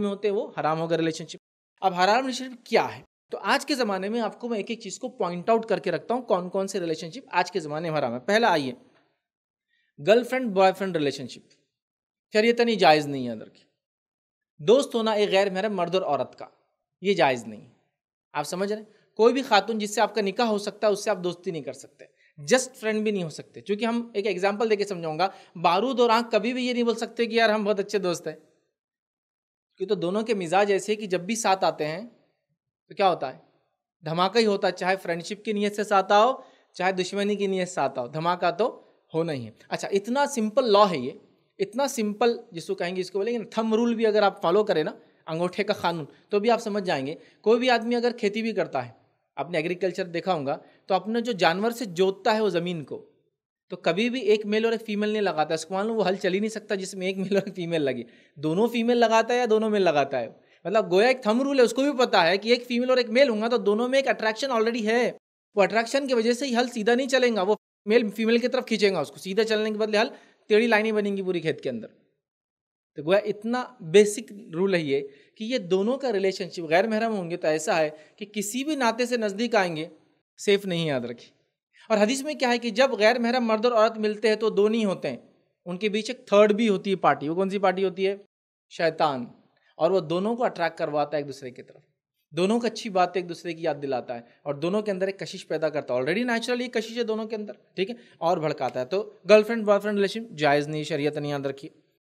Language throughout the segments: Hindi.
में होते हैं वो हराम होगा रिलेशनशिप अब हराम रिलेशनशिप क्या है तो आज के ज़माने में आपको मैं एक एक चीज़ को पॉइंट आउट करके रखता हूँ कौन कौन से रिलेशनशिप आज के ज़माने में हराम है पहला आइए गर्लफ्रेंड बॉयफ्रेंड रिलेशनशिप शरीयतन नहीं जायज़ नहीं है अंदर की दोस्त होना एक गैर मेरा मर्द और औरत का ये जायज़ नहीं आप समझ रहे हैं कोई भी खातून जिससे आपका निकाह हो सकता है उससे आप दोस्ती नहीं कर सकते जस्ट फ्रेंड भी नहीं हो सकते क्योंकि हम एक एग्जाम्पल देके समझाऊंगा बारूद और आँख कभी भी ये नहीं बोल सकते कि यार हम बहुत अच्छे दोस्त हैं क्योंकि तो दोनों के मिजाज ऐसे कि जब भी साथ आते हैं तो क्या होता है धमाका ही होता है चाहे फ्रेंडशिप की नीयत से साथ आओ चाहे दुश्मनी की नीयत से साथ आओ धमाका तो होना ही है अच्छा इतना सिंपल लॉ है ये इतना सिंपल जिसको कहेंगे इसको बोलेंगे ना थम रूल भी अगर आप फॉलो करें ना अंगूठे का कानून तो भी आप समझ जाएंगे कोई भी आदमी अगर खेती भी करता है आपने एग्रीकल्चर देखा होगा तो अपने जो जानवर से जोतता है वो ज़मीन को तो कभी भी एक मेल और एक फीमेल नहीं लगाता इसको मान लो वो हल चल ही नहीं सकता जिसमें एक मेल और एक फीमेल लगे दोनों फीमेल लगाता है या दोनों मेल लगाता है मतलब गोया एक थम रूल है उसको भी पता है कि एक फीमेल और एक मेल होगा तो दोनों में एक अट्रैक्शन ऑलरेडी है वो अट्रैक्शन की वजह से ही हल सीधा नहीं चलेगा वो मेल फीमेल की तरफ खींचेगा उसको सीधा चलने के बदले हल टेढ़ी लाइनें बनेंगी पूरी खेत के अंदर तो गोया इतना बेसिक रूल है ये कि ये दोनों का रिलेशनशिप गैर महरम होंगे तो ऐसा है कि किसी भी नाते से नज़दीक आएंगे सेफ नहीं याद रखिए और हदीस में क्या है कि जब गैर महरम मर्द और औरत मिलते हैं तो दो नहीं होते हैं उनके बीच एक थर्ड भी होती है पार्टी वो कौन सी पार्टी होती है शैतान और वो दोनों को अट्रैक्ट करवाता है एक दूसरे की तरफ दोनों को अच्छी बात एक दूसरे की याद दिलाता है और दोनों के अंदर एक कशिश पैदा करता है ऑलरेडी नेचुरली कशिश है दोनों के अंदर ठीक है और भड़काता है तो गर्लफ्रेंड बॉयफ्रेंड रिलेशन जायज़ नहीं शरीयत नहीं याद रखिए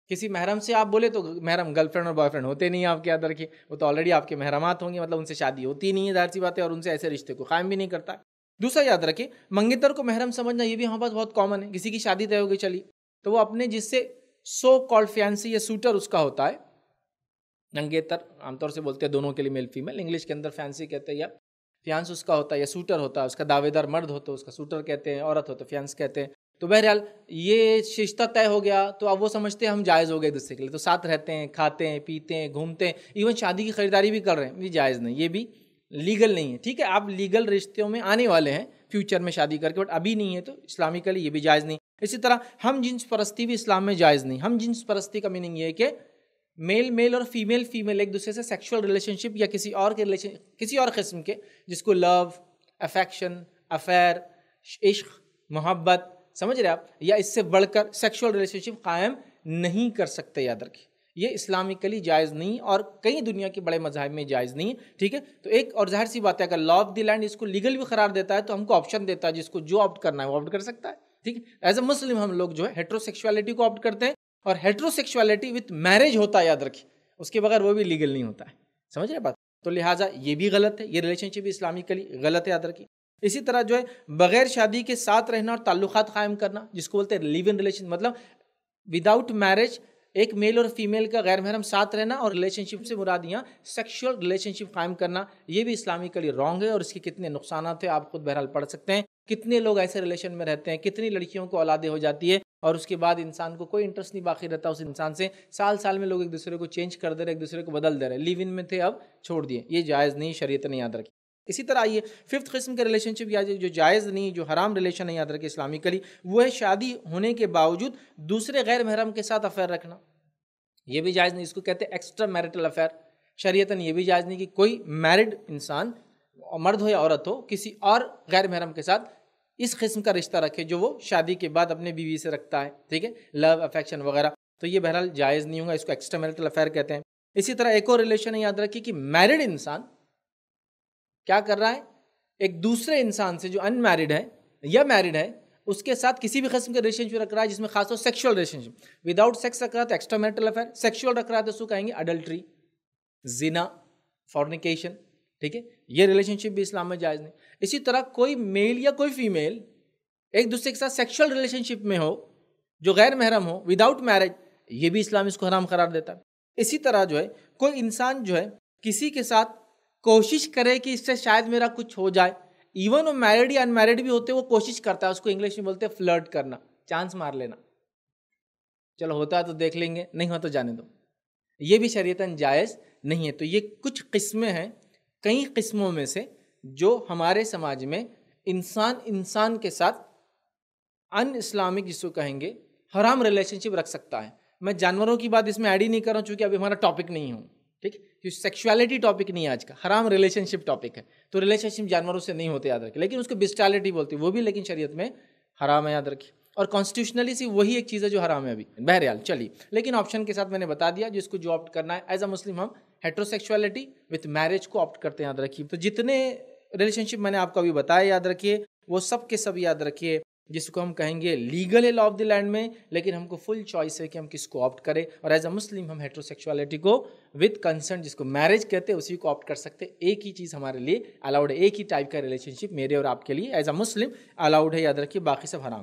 किसी महरम से आप बोले तो महरम गर्लफ्रेंड और बॉयफ्रेंड होते नहीं आपके याद रखिए वो तो ऑलरेडी आपके महरमात होंगे मतलब उनसे शादी होती नहीं है जाहिर सी बात है और उनसे ऐसे रिश्ते को कायम भी नहीं करता दूसरा याद रखें मंगेतर को महरम समझना ये भी हमारे पास बहुत कॉमन है किसी की शादी तय हो गई चली तो वो अपने जिससे सो कॉल्ड फैंसी या सूटर उसका होता है नंगेतर आमतौर से बोलते हैं दोनों के लिए मेल फीमेल इंग्लिश के अंदर फैंसी कहते हैं या फ्यांस उसका होता है या सूटर होता है उसका दावेदार मर्द हो तो उसका सूटर कहते हैं औरत हो तो फ्यांस कहते हैं तो बहरहाल ये शिश्ता तय हो गया तो अब वो समझते हैं हम जायज़ हो गए एक दूसरे के लिए तो साथ रहते हैं खाते हैं पीते हैं घूमते हैं इवन शादी की खरीदारी भी कर रहे हैं ये जायज़ नहीं ये भी लीगल नहीं है ठीक है आप लीगल रिश्तों में आने वाले हैं फ्यूचर में शादी करके बट अभी नहीं है तो इस्लामिकली ये भी जायज़ नहीं इसी तरह हम जिन्स परस्ती भी इस्लाम में जायज़ नहीं हम जिन्स परस्ती का मीनिंग ये है कि मेल मेल और फीमेल फीमेल एक दूसरे से सेक्सुअल रिलेशनशिप या किसी और के रिलेशन किसी और किस्म के जिसको लव अफेक्शन अफेयर इश्क मोहब्बत समझ रहे आप या इससे बढ़कर सेक्सुअल रिलेशनशिप कायम नहीं कर सकते याद रखिए ये इस्लामिकली जायज़ नहीं और कई दुनिया के बड़े मजाहब में जायज़ नहीं है ठीक है तो एक और जाहिर सी बात है अगर लॉ ऑफ द लैंड इसको लीगल भी करार देता है तो हमको ऑप्शन देता है जिसको जो ऑप्ट करना है वो ऑप्ट कर सकता है ठीक है एज ए मुस्लिम हम लोग जो है हेट्रोसेक्सुअलिटी को ऑप्ट करते हैं और हेट्रोसेक्सुअलिटी विथ मैरिज होता है याद रखिए उसके बगैर वो भी लीगल नहीं होता है समझ रहे बात तो लिहाजा ये भी गलत है ये रिलेशनशिप इस्लामिकली गलत है याद रखिए इसी तरह जो है बगैर शादी के साथ रहना और ताल्लुकात कायम करना जिसको बोलते हैं लिव इन रिलेशन मतलब विदाउट मैरिज एक मेल और फीमेल का गैर महरम साथ रहना और रिलेशनशिप से मुराद यहाँ सेक्शुअल रिलेशनशिप कायम करना ये भी इस्लामिकली रॉन्ग है और इसके कितने नुकसान है आप खुद बहरहाल पढ़ सकते हैं कितने लोग ऐसे रिलेशन में रहते हैं कितनी लड़कियों को औलादे हो जाती है और उसके बाद इंसान को कोई इंटरेस्ट नहीं बाकी रहता उस इंसान से साल साल में लोग एक दूसरे को चेंज कर दे रहे एक दूसरे को बदल दे रहे लिव इन में थे अब छोड़ दिए ये जायज़ नहीं शरीत ने याद रखी इसी तरह आइए फिफ्थ किस्म के रिलेशनशिप या जो जायज़ नहीं जो हराम रिलेशन है याद रखिए इस्लामिकली वो है शादी होने के बावजूद दूसरे गैर महरम के साथ अफेयर रखना ये भी जायज़ नहीं इसको कहते हैं एक्स्ट्रा मैरिटल अफेयर शरीयतन ये भी जायज़ नहीं कि कोई मैरिड इंसान मर्द हो या औरत हो किसी और गैर महरम के साथ इस किस्म का रिश्ता रखे जो वो शादी के बाद अपने बीवी से रखता है ठीक है लव अफेक्शन वगैरह तो ये बहरहाल जायज़ नहीं होगा इसको एक्स्ट्रा मैरिटल अफेयर कहते हैं इसी तरह एक और रिलेशन है याद रखिए कि मैरिड इंसान क्या कर रहा है एक दूसरे इंसान से जो अनमैरिड है या मैरिड है उसके साथ किसी भी किस्म का रिलेशनशिप रख रहा है जिसमें खासतौर सेक्सुअल रिलेशनशिप विदाउट सेक्स रख रहा है तो एक्स्ट्रा मैरिटल अफेयर सेक्सुअल रख रहा है तो उसको कहेंगे अडल्ट्री जिना फॉर्निकेशन ठीक है ये रिलेशनशिप भी इस्लाम में जायज़ नहीं इसी तरह कोई मेल या कोई फीमेल एक दूसरे के साथ सेक्सुअल रिलेशनशिप में हो जो गैर महरम हो विदाउट मैरिज ये भी इस्लाम इसको हराम करार देता है इसी तरह जो है कोई इंसान जो है किसी के साथ कोशिश करे कि इससे शायद मेरा कुछ हो जाए इवन वो मैरिड या अनमैरिड भी होते हैं वो कोशिश करता है उसको इंग्लिश में बोलते हैं फ्लर्ट करना चांस मार लेना चलो होता है तो देख लेंगे नहीं हो तो जाने दो ये भी शरीयतन जायज़ नहीं है तो ये कुछ किस्में हैं कई किस्मों में से जो हमारे समाज में इंसान इंसान के साथ अन इस्लामिक जिसको कहेंगे हराम रिलेशनशिप रख सकता है मैं जानवरों की बात इसमें ऐड ही नहीं कर रहा हूँ चूँकि अभी हमारा टॉपिक नहीं हूँ ठीक जो सेक्सुअलिटी टॉपिक नहीं है आज का हराम रिलेशनशिप टॉपिक है तो रिलेशनशिप जानवरों से नहीं होते याद रखें लेकिन उसको बिस्टालिटी बोलती है वो भी लेकिन शरीयत में हराम है याद रखिए और कॉन्स्टिट्यूशनली सी वही एक चीज़ है जो हराम है अभी बहरहाल चलिए लेकिन ऑप्शन के साथ मैंने बता दिया जिसको जो ऑप्ट करना है एज अ मुस्लिम हम हेट्रोसेक्सुअलिटी विथ मैरिज को ऑप्ट करते हैं याद रखिए तो जितने रिलेशनशिप मैंने आपको अभी बताया याद रखिए वो सब के सब याद रखिए जिसको हम कहेंगे लीगल है लॉ ऑफ द लैंड में लेकिन हमको फुल चॉइस है कि हम किसको ऑप्ट करें और एज अ मुस्लिम हम हेट्रोसेक्सुअलिटी को विद कंसर्न जिसको मैरिज कहते हैं उसी को ऑप्ट कर सकते हैं एक ही चीज़ हमारे लिए अलाउड है एक ही टाइप का रिलेशनशिप मेरे और आपके लिए एज अ मुस्लिम अलाउड है याद रखिए बाकी सब हराम